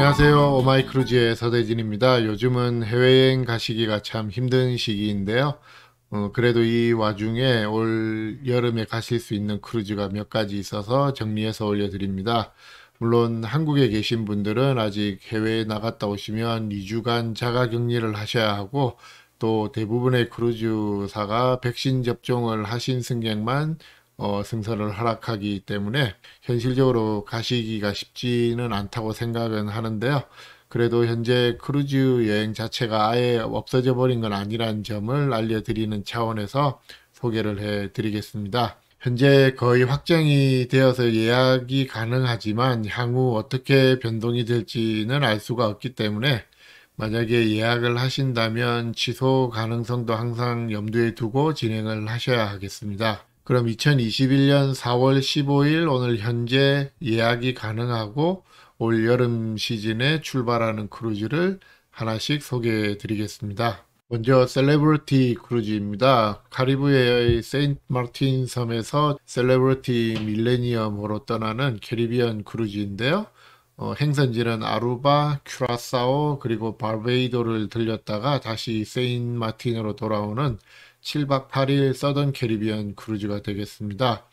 안녕하세요. 오마이크루즈의 서대진입니다. 요즘은 해외여행 가시기가 참 힘든 시기인데요. 어, 그래도 이 와중에 올 여름에 가실 수 있는 크루즈가 몇 가지 있어서 정리해서 올려드립니다. 물론 한국에 계신 분들은 아직 해외에 나갔다 오시면 2주간 자가격리를 하셔야 하고 또 대부분의 크루즈사가 백신 접종을 하신 승객만 어, 승선을 허락하기 때문에 현실적으로 가시기가 쉽지는 않다고 생각은 하는데요. 그래도 현재 크루즈 여행 자체가 아예 없어져 버린 건 아니라는 점을 알려드리는 차원에서 소개를 해 드리겠습니다. 현재 거의 확정이 되어서 예약이 가능하지만 향후 어떻게 변동이 될지는 알 수가 없기 때문에 만약에 예약을 하신다면 취소 가능성도 항상 염두에 두고 진행을 하셔야 하겠습니다. 그럼 2021년 4월 15일 오늘 현재 예약이 가능하고 올여름 시즌에 출발하는 크루즈를 하나씩 소개해 드리겠습니다. 먼저 셀레브리티 크루즈입니다. 카리브해의 세인트 마틴 섬에서 셀레브리티 밀레니엄으로 떠나는 캐리비안 크루즈인데요. 어, 행선지는 아루바, 큐라사오 그리고 바베이도를 들렸다가 다시 세인트 마틴으로 돌아오는 7박 8일 서던 캐리비안 크루즈가 되겠습니다.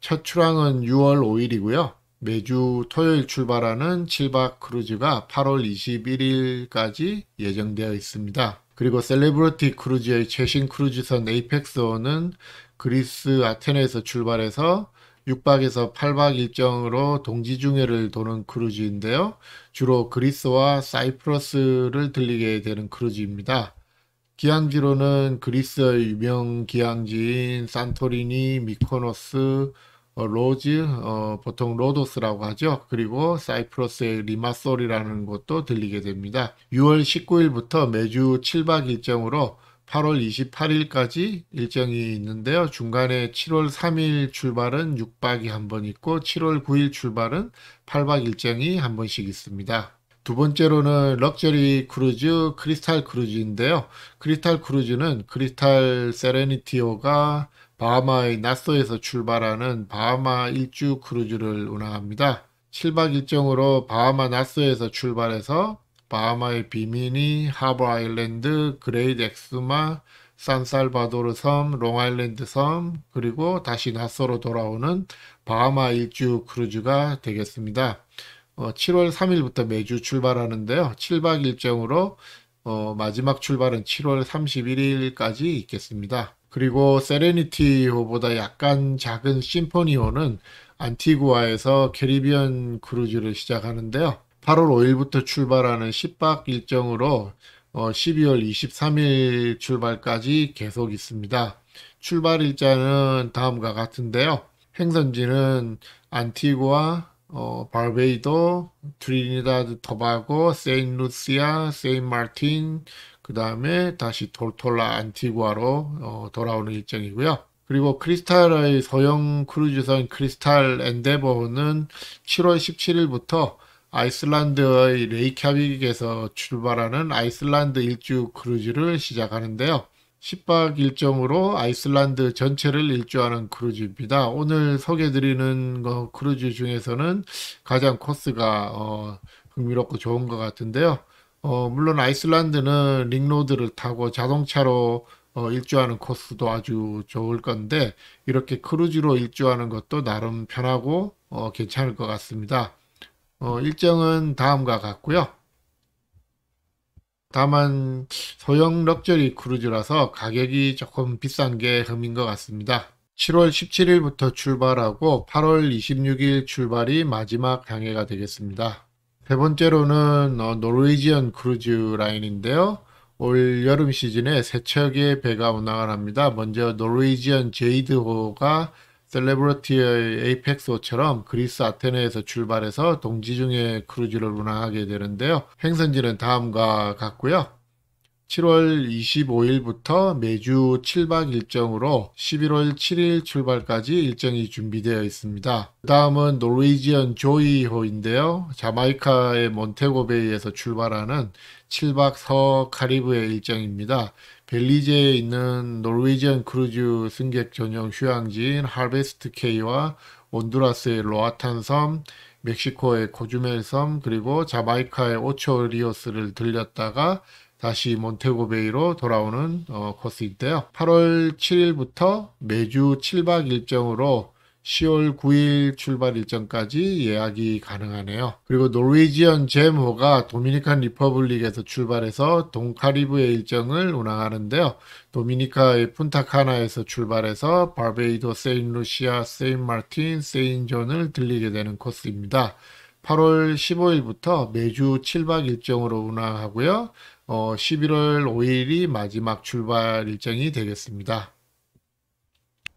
첫 출항은 6월 5일이고요. 매주 토요일 출발하는 7박 크루즈가 8월 21일까지 예정되어 있습니다. 그리고 셀레브리티 크루즈의 최신 크루즈선 에이펙스호는 그리스 아테네에서 출발해서 6박에서 8박 일정으로 동지중해를 도는 크루즈인데요. 주로 그리스와 사이프러스를 들리게 되는 크루즈입니다. 기항지로는 그리스의 유명 기항지인 산토리니, 미코노스, 어, 로즈, 어, 보통 로도스라고 하죠. 그리고 사이프러스의 리마솔이라는 곳도 들리게 됩니다. 6월 19일부터 매주 7박 일정으로 8월 28일까지 일정이 있는데요. 중간에 7월 3일 출발은 6박이 한 번 있고 7월 9일 출발은 8박 일정이 한 번씩 있습니다. 두 번째로는 럭셔리 크루즈 크리스탈 크루즈인데요. 크리스탈 크루즈는 크리스탈 세레니티오가 바하마의 나소에서 출발하는 바하마 일주 크루즈를 운항합니다. 7박 일정으로 바하마 나소에서 출발해서 바하마의 비미니, 하버 아일랜드, 그레이드 엑스마, 산살바도르 섬, 롱아일랜드 섬, 그리고 다시 나소로 돌아오는 바하마 일주 크루즈가 되겠습니다. 7월 어, 3일부터 매주 출발하는데요. 7박 일정으로 어, 마지막 출발은 7월 31일까지 있겠습니다. 그리고 세레니티호보다 약간 작은 심포니호는 안티구아에서 캐리비안 크루즈를 시작하는데요. 8월 5일부터 출발하는 10박 일정으로 어, 12월 23일 출발까지 계속 있습니다. 출발 일자는 다음과 같은데요. 행선지는 안티구아, 어, 발베이도, 트리니다드 토바고, 세인 루시아, 세인 마틴, 그 다음에 다시 돌톨라 안티구아로 어, 돌아오는 일정이고요. 그리고 크리스탈의 소형 크루즈선 크리스탈 엔데버는 7월 17일부터 아이슬란드의 레이캬빅에서 출발하는 아이슬란드 일주 크루즈를 시작하는데요. 10박 일정으로 아이슬란드 전체를 일주하는 크루즈입니다. 오늘 소개드리는 거 크루즈 중에서는 가장 코스가 어, 흥미롭고 좋은 것 같은데요. 어, 물론 아이슬란드는 링로드를 타고 자동차로 어, 일주하는 코스도 아주 좋을 건데 이렇게 크루즈로 일주하는 것도 나름 편하고 어, 괜찮을 것 같습니다. 어, 일정은 다음과 같고요. 다만 소형 럭저리 크루즈라서 가격이 조금 비싼 게 흠인 것 같습니다. 7월 17일부터 출발하고 8월 26일 출발이 마지막 항해가 되겠습니다. 세 번째로는 어, 노르웨이지언 크루즈 라인인데요. 올 여름 시즌에 세 척의 배가 운항을 합니다. 먼저 노르웨이지언 제이드호가 셀레브러티의 에이펙스호처럼 그리스 아테네에서 출발해서 동지중해 크루즈를 운항하게 되는데요. 행선지는 다음과 같고요. 7월 25일부터 매주 7박 일정으로 11월 7일 출발까지 일정이 준비되어 있습니다. 그 다음은 노르웨이지언 조이호인데요. 자마이카의 몬테고베이에서 출발하는 7박 서카리브의 일정입니다. 벨리제에 있는 노르웨이지안 크루즈 승객 전용 휴양지인 하베스트 케이와 온두라스의 로아탄 섬, 멕시코의 코주멜 섬, 그리고 자마이카의 오초리오스를 들렸다가 다시 몬테고베이로 돌아오는 어, 코스인데요. 8월 7일부터 매주 7박 일정으로 10월 9일 출발 일정까지 예약이 가능하네요. 그리고 노르웨이지언 제모가 도미니칸 리퍼블릭에서 출발해서 동카리브의 일정을 운항하는데요. 도미니카의 푼타카나에서 출발해서 바베이도, 세인루시아, 세인마틴, 세인존을 들리게 되는 코스입니다. 8월 15일부터 매주 7박 일정으로 운항하고요. 어, 11월 5일이 마지막 출발 일정이 되겠습니다.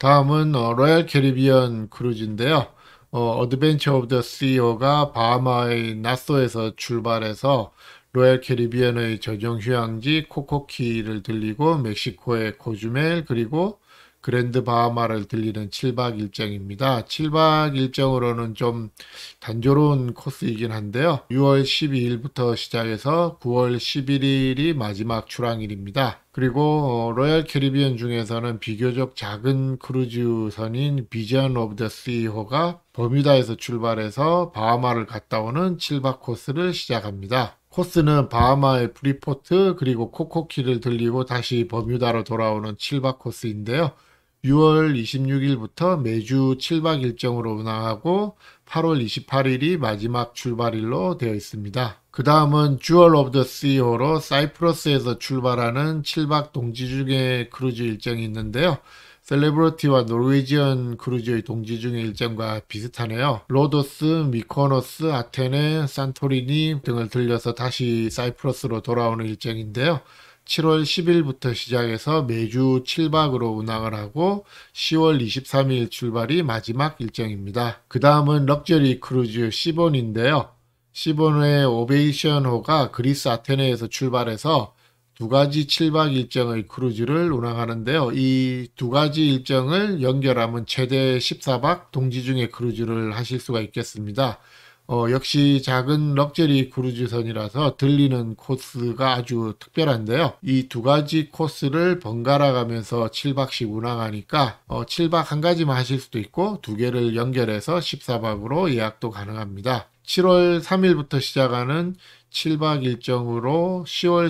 다음은 어, 로얄 캐리비안 크루즈인데요. 어, 드벤처 오브 더 시어가 바하마의 나소에서 출발해서 로얄 캐리비안의 전용 휴양지 코코키를 들리고 멕시코의 코주멜 그리고 그랜드 바하마를 들리는 7박 일정입니다. 7박 일정으로는 좀 단조로운 코스이긴 한데요. 6월 12일부터 시작해서 9월 11일이 마지막 출항일입니다. 그리고 어, 로얄 캐리비안 중에서는 비교적 작은 크루즈선인 비전 오브 더 시호가 버뮤다에서 출발해서 바하마를 갔다 오는 7박 코스를 시작합니다. 코스는 바하마의 프리포트 그리고 코코키를 들리고 다시 버뮤다로 돌아오는 7박 코스인데요. 6월 26일부터 매주 7박 일정으로 운항하고 8월 28일이 마지막 출발일로 되어 있습니다. 그 다음은 주얼 오브 더 CEO로 사이프러스에서 출발하는 7박 동지중의 크루즈 일정이 있는데요. 셀레브리티와 노르웨지언 크루즈의 동지 중의 일정과 비슷하네요. 로도스, 미코노스, 아테네, 산토리니 등을 들려서 다시 사이프러스로 돌아오는 일정인데요. 7월 10일부터 시작해서 매주 7박으로 운항을 하고 10월 23일 출발이 마지막 일정입니다. 그 다음은 럭셔리 크루즈 시본인데요. 시본의 오베이션호가 그리스 아테네에서 출발해서 두 가지 7박 일정의 크루즈를 운항하는데요. 이 두 가지 일정을 연결하면 최대 14박 동지중의 크루즈를 하실 수가 있겠습니다. 어, 역시 작은 럭셔리 크루즈선이라서 들리는 코스가 아주 특별한데요. 이 두 가지 코스를 번갈아 가면서 7박씩 운항하니까 어, 7박 한 가지만 하실 수도 있고 두 개를 연결해서 14박으로 예약도 가능합니다. 7월 3일부터 시작하는 7박 일정으로 10월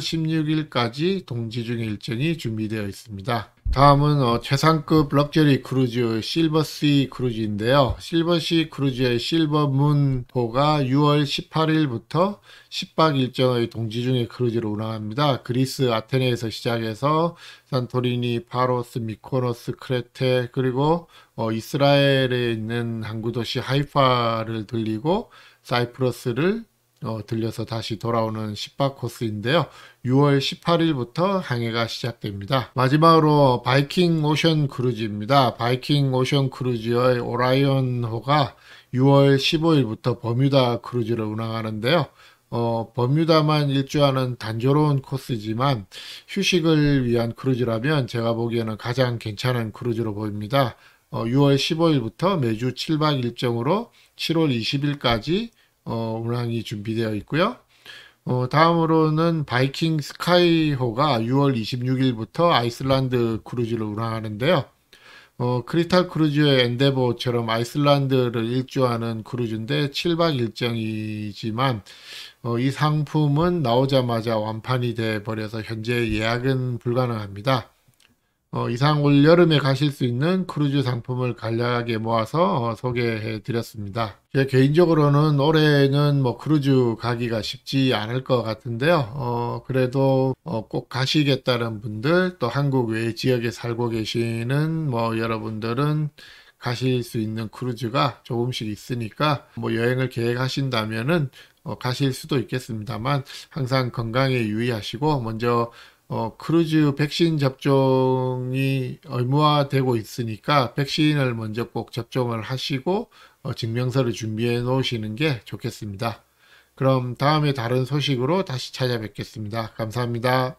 16일까지 동지 중 일정이 준비되어 있습니다. 다음은 어, 최상급 럭셔리 크루즈 실버시 크루즈인데요. 실버시 크루즈의 실버문호가 6월 18일부터 10박 일정의 동지중해 크루즈를 운항합니다. 그리스 아테네에서 시작해서 산토리니, 파로스, 미코노스, 크레테 그리고 어, 이스라엘에 있는 항구 도시 하이파를 들리고 사이프러스를 어, 들려서 다시 돌아오는 10박 코스인데요. 6월 18일부터 항해가 시작됩니다. 마지막으로 바이킹 오션 크루즈입니다. 바이킹 오션 크루즈의 오라이언호가 6월 15일부터 버뮤다 크루즈를 운항하는데요. 어, 버뮤다만 일주하는 단조로운 코스지만 휴식을 위한 크루즈라면 제가 보기에는 가장 괜찮은 크루즈로 보입니다. 어, 6월 15일부터 매주 7박 일정으로 7월 20일까지 어, 운항이 준비되어 있고요. 어, 다음으로는 바이킹 스카이호가 6월 26일부터 아이슬란드 크루즈를 운항하는데요. 어, 크리탈 크루즈의 엔데보처럼 아이슬란드를 일주하는 크루즈인데 7박 일정이지만 어, 이 상품은 나오자마자 완판이 돼 버려서 현재 예약은 불가능합니다. 어, 이상 올 여름에 가실 수 있는 크루즈 상품을 간략하게 모아서 어, 소개해 드렸습니다. 제 개인적으로는 올해는 뭐 크루즈 가기가 쉽지 않을 것 같은데요. 어, 그래도 어, 꼭 가시겠다는 분들 또 한국 외 지역에 살고 계시는 뭐 여러분들은 가실 수 있는 크루즈가 조금씩 있으니까 뭐 여행을 계획하신다면은 어, 가실 수도 있겠습니다만 항상 건강에 유의하시고 먼저 어, 크루즈 백신 접종이 의무화되고 있으니까 백신을 먼저 꼭 접종을 하시고 어, 증명서를 준비해 놓으시는 게 좋겠습니다. 그럼 다음에 다른 소식으로 다시 찾아뵙겠습니다. 감사합니다.